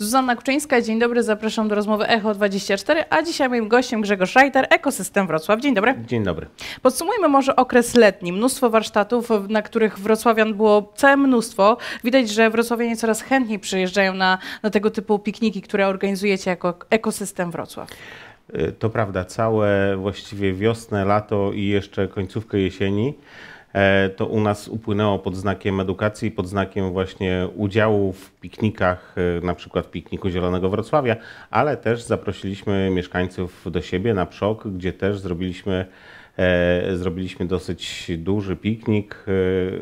Zuzanna Kuczyńska, dzień dobry, zapraszam do rozmowy Echo 24, a dzisiaj moim gościem Grzegorz Reiter, Ekosystem Wrocław. Dzień dobry. Dzień dobry. Podsumujmy może okres letni. Mnóstwo warsztatów, na których wrocławian było całe mnóstwo. Widać, że wrocławianie coraz chętniej przyjeżdżają na, na tego typu pikniki, które organizujecie jako Ekosystem Wrocław. Y, to prawda, całe właściwie wiosnę, lato i jeszcze końcówkę jesieni E, to u nas upłynęło pod znakiem edukacji, pod znakiem właśnie udziału w piknikach, e, na przykład w pikniku Zielonego Wrocławia, ale też zaprosiliśmy mieszkańców do siebie na Przok, gdzie też zrobiliśmy e, zrobiliśmy dosyć duży piknik.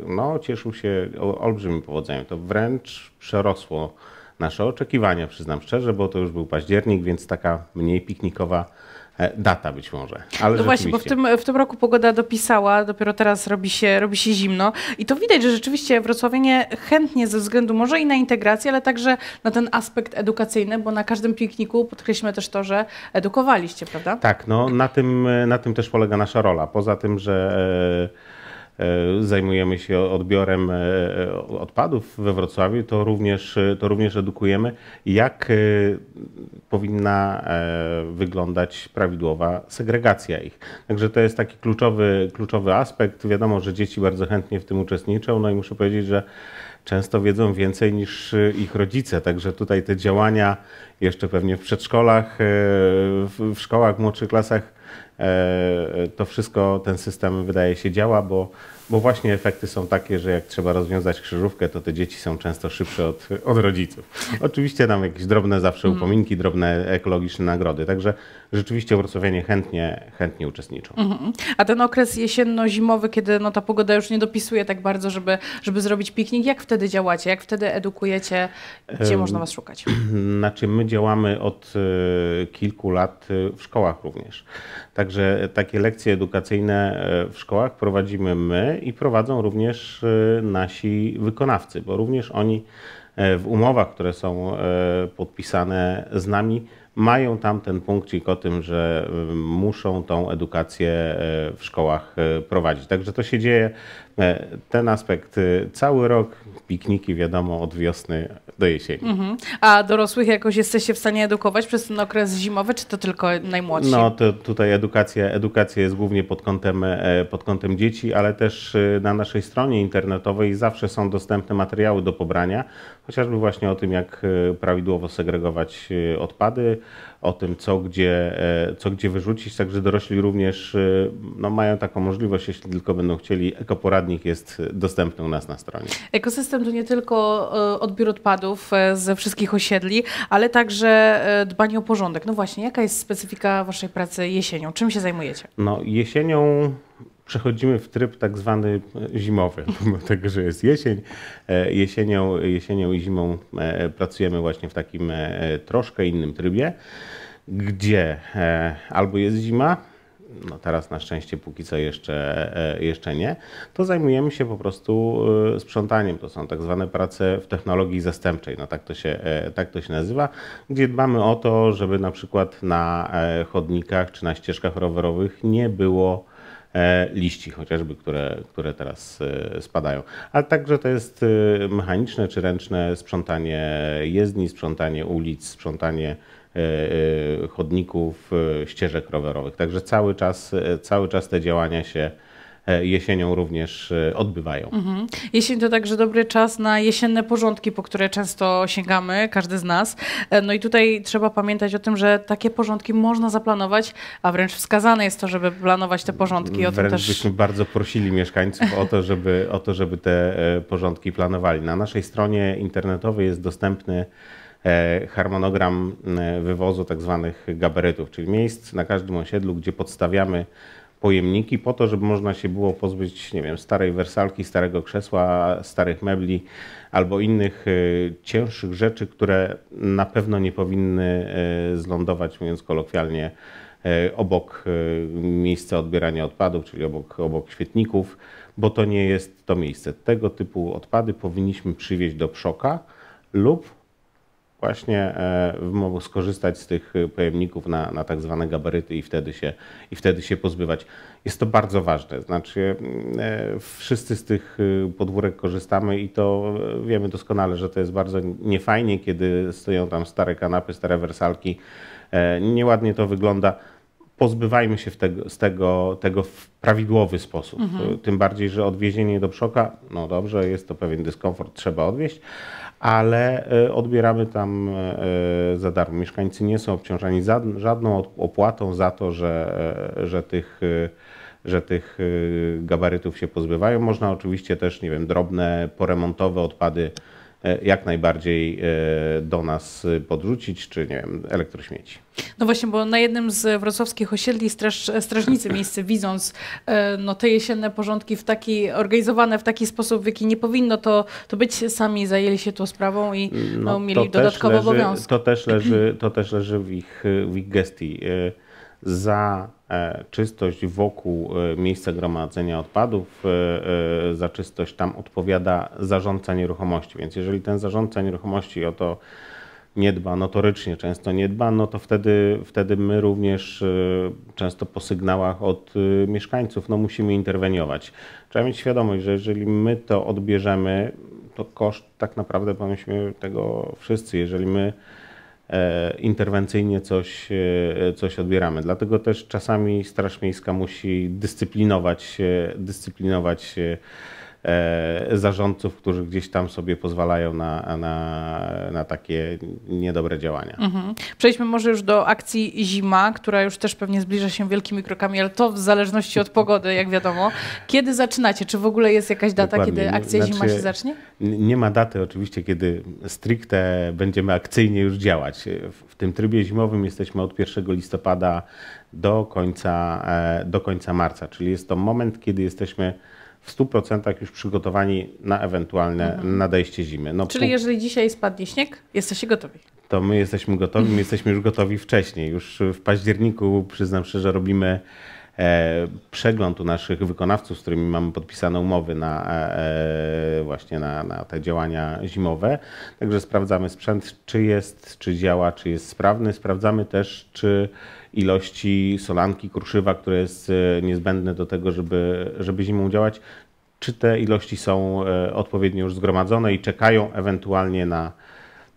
No, cieszył się olbrzymim powodzeniem. To wręcz przerosło nasze oczekiwania, przyznam szczerze, bo to już był październik, więc taka mniej piknikowa E, data być może. Ale no właśnie, bo w tym, w tym roku pogoda dopisała, dopiero teraz robi się, robi się zimno i to widać, że rzeczywiście Wrocławienie chętnie ze względu może i na integrację, ale także na ten aspekt edukacyjny, bo na każdym pikniku podkreślmy też to, że edukowaliście, prawda? Tak, no na tym, na tym też polega nasza rola. Poza tym, że e, E, zajmujemy się odbiorem e, e, odpadów we Wrocławiu, to również, to również edukujemy, jak powinna wyglądać prawidłowa segregacja ich. Także to jest taki kluczowy, kluczowy aspekt. Wiadomo, że dzieci bardzo chętnie w tym uczestniczą, no i muszę powiedzieć, że często wiedzą więcej niż e, ich rodzice. Także tutaj te działania jeszcze pewnie w przedszkolach, e, w szkołach, w młodszych klasach, e, to wszystko ten system wydaje się działa, bo bo właśnie efekty są takie, że jak trzeba rozwiązać krzyżówkę, to te dzieci są często szybsze od, od rodziców. Oczywiście tam jakieś drobne zawsze mm. upominki, drobne ekologiczne nagrody. Także rzeczywiście wrocławianie chętnie, chętnie uczestniczą. Mm-hmm. A ten okres jesienno-zimowy, kiedy no, ta pogoda już nie dopisuje tak bardzo, żeby, żeby zrobić piknik, jak wtedy działacie? Jak wtedy edukujecie? Gdzie można was szukać? Znaczy my działamy od y, kilku lat e, w szkołach również. Także takie lekcje edukacyjne e, w szkołach prowadzimy my i prowadzą również y, nasi wykonawcy, bo również oni e, w umowach, które są e, podpisane z nami, mają tam ten punkcik o tym, że y, muszą tą edukację e, w szkołach prowadzić. Także to się dzieje, ten aspekt y, cały rok, pikniki wiadomo od wiosny do jesieni. Mhm. A dorosłych jakoś jesteście w stanie edukować przez ten okres zimowy, czy to tylko najmłodsi? No to tutaj edukacja, edukacja jest głównie pod kątem, e, pod kątem dzieci, ale też e, na naszej stronie internetowej zawsze są dostępne materiały do pobrania, chociażby właśnie o tym, jak e, prawidłowo segregować odpady, o tym, co gdzie, co gdzie wyrzucić. Także dorośli również no, mają taką możliwość, jeśli tylko będą chcieli. Ekoporadnik jest dostępny u nas na stronie. Ekosystem to nie tylko odbiór odpadów, sąsiadów e, ze wszystkich osiedli, ale także e, dbanie o porządek. No właśnie, jaka jest specyfika waszej pracy jesienią? Czym się zajmujecie? No jesienią przechodzimy w tryb tak zwany e, zimowy, mimo tego, że jest jesień. Jesienią, jesienią i zimą pracujemy właśnie w takim troszkę innym trybie, gdzie albo jest zima, no teraz na szczęście póki co jeszcze, e, jeszcze nie, to zajmujemy się po prostu e, sprzątaniem. To są tak zwane prace w technologii zastępczej, no tak to się, e, tak to się nazywa, gdzie dbamy o to, żeby na przykład na chodnikach czy na ścieżkach rowerowych nie było liści chociażby, które, które teraz spadają. Ale także to jest mechaniczne czy ręczne sprzątanie jezdni, sprzątanie ulic, sprzątanie E, e, chodników, e, ścieżek rowerowych. Także cały czas, cały czas te działania się jesienią również odbywają. Mhm. Jesień to także dobry czas na jesienne porządki, po które często sięgamy, każdy z nas. No i tutaj trzeba pamiętać o tym, że takie porządki można zaplanować, a wręcz wskazane jest to, żeby planować te porządki. O wręcz też... byśmy bardzo prosili mieszkańców o to, żeby, o to, żeby te porządki planowali. Na naszej stronie internetowej jest dostępny E, harmonogram e, wywozu tak zwanych gabarytów, czyli miejsc na każdym osiedlu, gdzie podstawiamy pojemniki po to, żeby można się było pozbyć, nie wiem, starej wersalki, starego krzesła, starych mebli albo innych e, cięższych rzeczy, które na pewno nie powinny zlądować, mówiąc kolokwialnie, obok miejsca odbierania odpadów, czyli obok, obok świetników, bo to nie jest to miejsce. Tego typu odpady powinniśmy przywieźć do przoka lub właśnie e, mogą skorzystać z tych e, pojemników na, na tak zwane gabaryty i wtedy, się, i wtedy się pozbywać. Jest to bardzo ważne. Znaczy, e, wszyscy z tych podwórek korzystamy i to wiemy doskonale, że to jest bardzo niefajnie, kiedy stoją tam stare kanapy, stare wersalki. Nieładnie to wygląda pozbywajmy się z tego, tego w prawidłowy sposób. Mhm. Tym bardziej, że odwiezienie do przoka, no dobrze, jest to pewien dyskomfort, trzeba odwieźć, ale e, odbieramy tam e, e, za darmo. Mieszkańcy nie są obciążani żadną opłatą za to, że, że tych że tych gabarytów się pozbywają. Można oczywiście też, nie wiem, drobne poremontowe odpady E, jak najbardziej e, do nas podrzucić, czy nie wiem, elektrośmieci. No właśnie, bo na jednym z wrocławskich osiedli straż, strażnicy miejscy widząc e, no, te jesienne porządki w taki, organizowane w taki sposób, w jaki nie powinno to, to być, sami zajęli się tą sprawą i no, no, mieli dodatkowe leży, obowiązki. To też leży, to też leży w, ich, w ich gestii. Za E, czystość wokół e, miejsca gromadzenia odpadów, e, za czystość tam odpowiada zarządca nieruchomości. Więc jeżeli ten zarządca nieruchomości o to nie dba, notorycznie często nie dba, no to wtedy, wtedy my również często po sygnałach od mieszkańców no musimy interweniować. Trzeba mieć świadomość, że jeżeli my to odbierzemy, to koszt tak naprawdę ponosimy tego wszyscy. Jeżeli my E, interwencyjnie coś, e, coś odbieramy. Dlatego też czasami Straż Miejska musi dyscyplinować, dyscyplinować E, zarządców, którzy gdzieś tam sobie pozwalają na, na, na takie niedobre działania. Mhm. Przejdźmy może już do akcji zima, która już też pewnie zbliża się wielkimi krokami, ale to w zależności od pogody, jak wiadomo. Kiedy zaczynacie? Czy w ogóle jest jakaś data, Dokładnie. kiedy akcja znaczy, zima się zacznie? Nie ma daty oczywiście, kiedy stricte będziemy akcyjnie już działać. W tym trybie zimowym jesteśmy od 1 listopada do końca, e, do końca marca, czyli jest to moment, kiedy jesteśmy w 100% już przygotowani na ewentualne mhm. nadejście zimy. No, Czyli pół... jeżeli dzisiaj spadnie śnieg, jesteście gotowi? To my jesteśmy gotowi, my jesteśmy już gotowi wcześniej. Już w październiku przyznam szczerze, robimy E, przegląd u naszych wykonawców, z którymi mamy podpisane umowy na e, e, właśnie na, na te działania zimowe. Także sprawdzamy sprzęt, czy jest, czy działa, czy jest sprawny. Sprawdzamy też, czy ilości solanki, kruszywa, które jest niezbędne do tego, żeby, żeby zimą działać, czy te ilości są odpowiednio już zgromadzone i czekają ewentualnie na,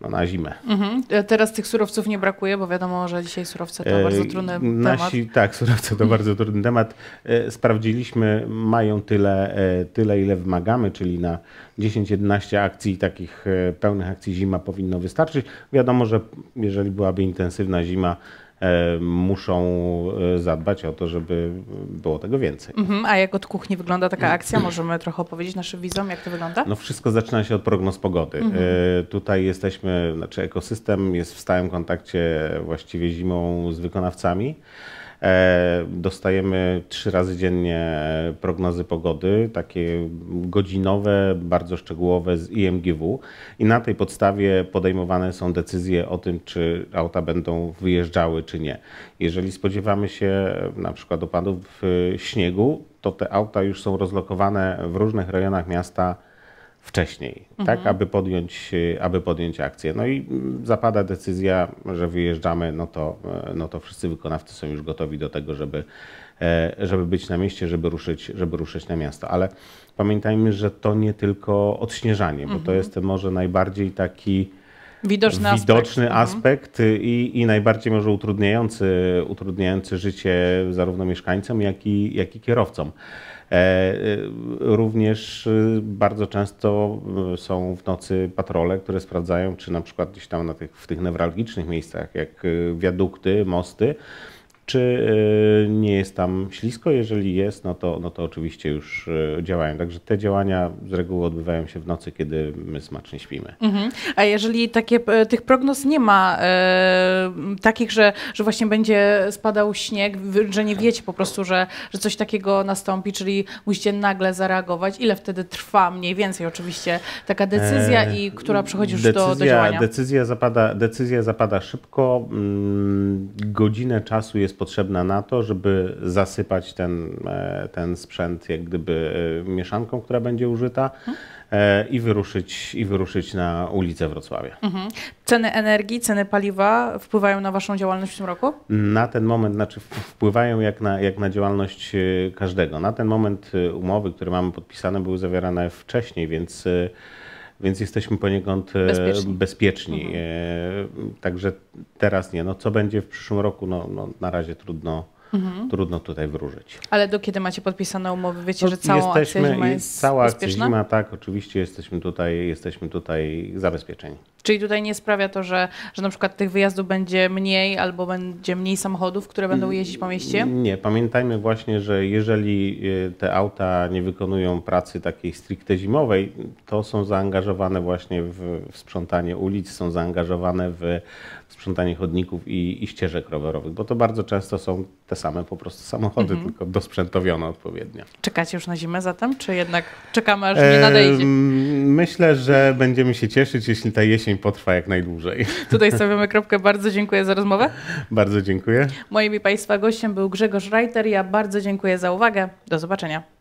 no, na zimę. Mhm. E, teraz tych surowców nie brakuje, bo wiadomo, że dzisiaj surowce to e, bardzo trudny Nasi, temat. Tak, surowce to bardzo trudny temat. E, sprawdziliśmy, mają tyle, tyle, ile wymagamy, czyli na 10-11 akcji, takich pełnych akcji zima powinno wystarczyć. Wiadomo, że jeżeli byłaby intensywna zima, E, muszą e, zadbać o to, żeby było tego więcej. Mhm, a jak od kuchni wygląda taka mm. akcja? Możemy trochę opowiedzieć naszym widzom, jak to wygląda? No wszystko zaczyna się od prognoz pogody. Mhm. E, tutaj jesteśmy, znaczy ekosystem jest w stałym kontakcie właściwie zimą z wykonawcami. E, dostajemy trzy razy dziennie e, prognozy pogody, takie godzinowe, bardzo szczegółowe z IMGW i na tej podstawie podejmowane są decyzje o tym, czy auta będą wyjeżdżały, czy nie. Jeżeli spodziewamy się e, na przykład opadów śniegu, to te auta już są rozlokowane w różnych rejonach miasta wcześniej, tak? mhm. tak, aby podjąć, y, aby podjąć akcję. No i mm, zapada decyzja, że wyjeżdżamy, no to, e, no to wszyscy wykonawcy są już gotowi do tego, żeby, e, żeby być na mieście, żeby ruszyć, żeby ruszyć na miasto. Ale pamiętajmy, że to nie tylko odśnieżanie, mhm. bo to mhm. jest może najbardziej taki widoczny, widoczny aspekt, mhm. aspekt i, i, najbardziej może utrudniający, utrudniający życie zarówno mieszkańcom, jak i, jak i kierowcom. E, e, również y, bardzo często y, są w nocy patrole, które sprawdzają, czy na przykład gdzieś tam na tych, w tych newralgicznych miejscach, jak y, wiadukty, mosty, czy y, nie jest tam ślisko. Jeżeli jest, no to, no to oczywiście już y, działają. Także te działania z reguły odbywają się w nocy, kiedy my smacznie śpimy. Mhm. A jeżeli takie, e, tych prognoz nie ma, e, takich, że, że właśnie będzie spadał śnieg, że nie wiecie po prostu, że, że coś takiego nastąpi, czyli musicie nagle zareagować, ile wtedy trwa mniej więcej oczywiście taka decyzja e, i która przechodzi już decyzja, do, do działania? Decyzja zapada, decyzja zapada szybko. Mm, godzinę czasu jest jest potrzebna na to, żeby zasypać ten, e, ten sprzęt jak gdyby e, mieszanką, która będzie użyta e, i wyruszyć, i wyruszyć na ulicę Wrocławia. Mhm. Ceny energii, ceny paliwa wpływają na Waszą działalność w tym roku? Na ten moment, znaczy wpływają jak na, jak na działalność każdego. Na ten moment umowy, które mamy podpisane, były zawierane wcześniej, więc więc jesteśmy poniekąd bezpieczni. bezpieczni. Mhm. Także teraz nie. No co będzie w przyszłym roku, no, no na razie trudno Mhm. Trudno tutaj wróżyć. Ale do kiedy macie podpisane umowy? Wiecie, no, że cała jesteśmy, akcja zima jest Cała akcja bezpieczna? zima, tak, oczywiście jesteśmy tutaj, jesteśmy tutaj zabezpieczeni. Czyli tutaj nie sprawia to, że, że na przykład tych wyjazdów będzie mniej albo będzie mniej samochodów, które będą jeździć po mieście? Nie, pamiętajmy właśnie, że jeżeli e, te auta nie wykonują pracy takiej stricte zimowej, to są zaangażowane właśnie w, w sprzątanie ulic, są zaangażowane w sprzątanie chodników i, i ścieżek rowerowych, bo to bardzo często są te same po prostu samochody, mhm. tylko dosprzętowione odpowiednio. Czekacie już na zimę zatem, czy jednak czekamy, aż nie nadejdzie? Myślę, że będziemy się cieszyć, jeśli ta jesień potrwa jak najdłużej. Tutaj stawiamy kropkę. Bardzo dziękuję za rozmowę. Bardzo dziękuję. Moimi Państwa gościem był Grzegorz Reiter. Ja bardzo dziękuję za uwagę. Do zobaczenia.